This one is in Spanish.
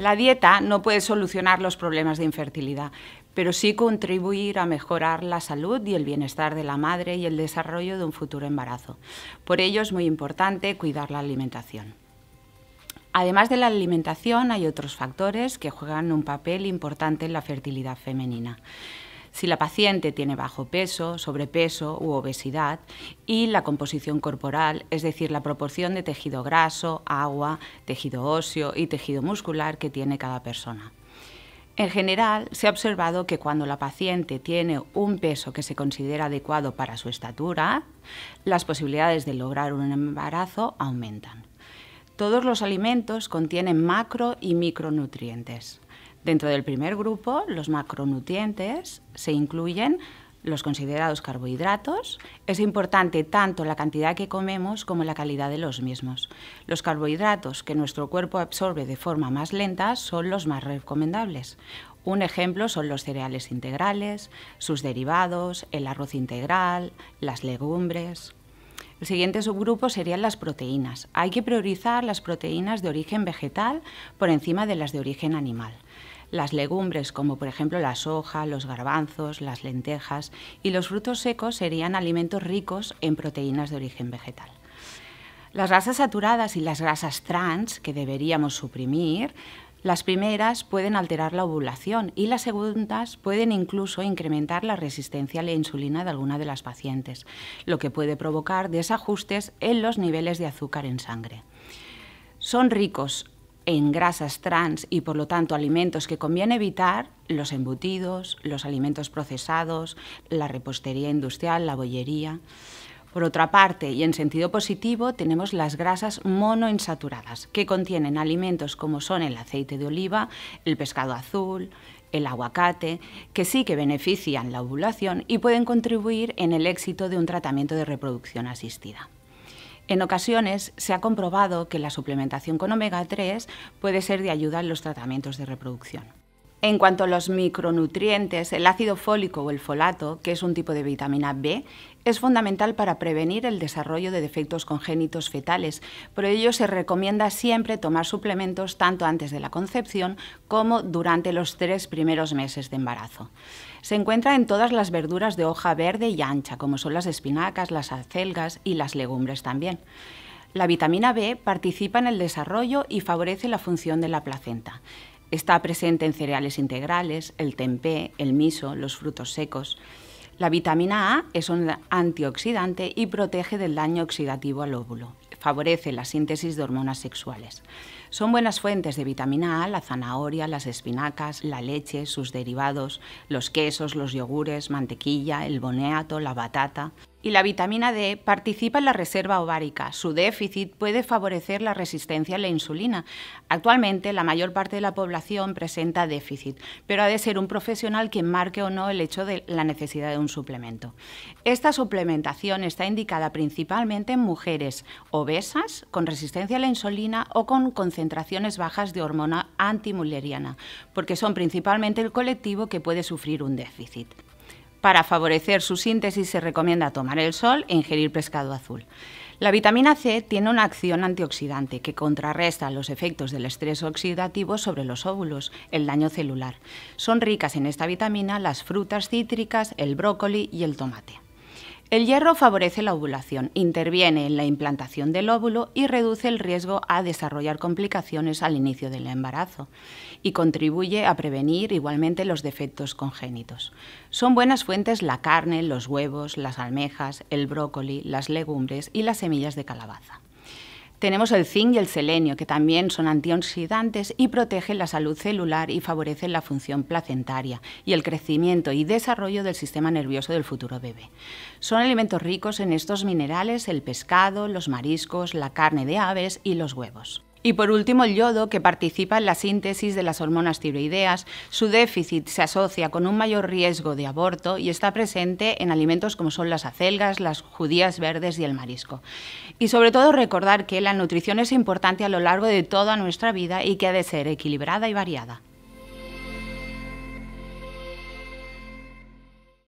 La dieta no puede solucionar los problemas de infertilidad, pero sí contribuir a mejorar la salud y el bienestar de la madre y el desarrollo de un futuro embarazo. Por ello es muy importante cuidar la alimentación. Además de la alimentación, hay otros factores que juegan un papel importante en la fertilidad femenina si la paciente tiene bajo peso, sobrepeso u obesidad y la composición corporal, es decir, la proporción de tejido graso, agua, tejido óseo y tejido muscular que tiene cada persona. En general, se ha observado que cuando la paciente tiene un peso que se considera adecuado para su estatura, las posibilidades de lograr un embarazo aumentan. Todos los alimentos contienen macro y micronutrientes. Dentro del primer grupo, los macronutrientes, se incluyen los considerados carbohidratos. Es importante tanto la cantidad que comemos como la calidad de los mismos. Los carbohidratos que nuestro cuerpo absorbe de forma más lenta son los más recomendables. Un ejemplo son los cereales integrales, sus derivados, el arroz integral, las legumbres. El siguiente subgrupo serían las proteínas. Hay que priorizar las proteínas de origen vegetal por encima de las de origen animal las legumbres, como por ejemplo la soja, los garbanzos, las lentejas, y los frutos secos serían alimentos ricos en proteínas de origen vegetal. Las grasas saturadas y las grasas trans, que deberíamos suprimir, las primeras pueden alterar la ovulación y las segundas pueden incluso incrementar la resistencia a la insulina de alguna de las pacientes, lo que puede provocar desajustes en los niveles de azúcar en sangre. Son ricos en grasas trans y por lo tanto alimentos que conviene evitar, los embutidos, los alimentos procesados, la repostería industrial, la bollería. Por otra parte, y en sentido positivo, tenemos las grasas monoinsaturadas, que contienen alimentos como son el aceite de oliva, el pescado azul, el aguacate, que sí que benefician la ovulación y pueden contribuir en el éxito de un tratamiento de reproducción asistida. En ocasiones se ha comprobado que la suplementación con omega 3 puede ser de ayuda en los tratamientos de reproducción. En cuanto a los micronutrientes, el ácido fólico o el folato, que es un tipo de vitamina B, es fundamental para prevenir el desarrollo de defectos congénitos fetales. Por ello, se recomienda siempre tomar suplementos tanto antes de la concepción como durante los tres primeros meses de embarazo. Se encuentra en todas las verduras de hoja verde y ancha, como son las espinacas, las acelgas y las legumbres también. La vitamina B participa en el desarrollo y favorece la función de la placenta. Está presente en cereales integrales, el tempé, el miso, los frutos secos. La vitamina A es un antioxidante y protege del daño oxidativo al óvulo. Favorece la síntesis de hormonas sexuales. Son buenas fuentes de vitamina A la zanahoria, las espinacas, la leche, sus derivados, los quesos, los yogures, mantequilla, el boneato, la batata y la vitamina D participa en la reserva ovárica. Su déficit puede favorecer la resistencia a la insulina. Actualmente, la mayor parte de la población presenta déficit, pero ha de ser un profesional quien marque o no el hecho de la necesidad de un suplemento. Esta suplementación está indicada principalmente en mujeres obesas, con resistencia a la insulina o con concentraciones bajas de hormona antimuleriana, porque son principalmente el colectivo que puede sufrir un déficit. Para favorecer su síntesis se recomienda tomar el sol e ingerir pescado azul. La vitamina C tiene una acción antioxidante que contrarresta los efectos del estrés oxidativo sobre los óvulos, el daño celular. Son ricas en esta vitamina las frutas cítricas, el brócoli y el tomate. El hierro favorece la ovulación, interviene en la implantación del óvulo y reduce el riesgo a desarrollar complicaciones al inicio del embarazo y contribuye a prevenir igualmente los defectos congénitos. Son buenas fuentes la carne, los huevos, las almejas, el brócoli, las legumbres y las semillas de calabaza. Tenemos el zinc y el selenio, que también son antioxidantes y protegen la salud celular y favorecen la función placentaria y el crecimiento y desarrollo del sistema nervioso del futuro bebé. Son alimentos ricos en estos minerales el pescado, los mariscos, la carne de aves y los huevos. Y por último, el yodo, que participa en la síntesis de las hormonas tiroideas. Su déficit se asocia con un mayor riesgo de aborto y está presente en alimentos como son las acelgas, las judías verdes y el marisco. Y sobre todo recordar que la nutrición es importante a lo largo de toda nuestra vida y que ha de ser equilibrada y variada.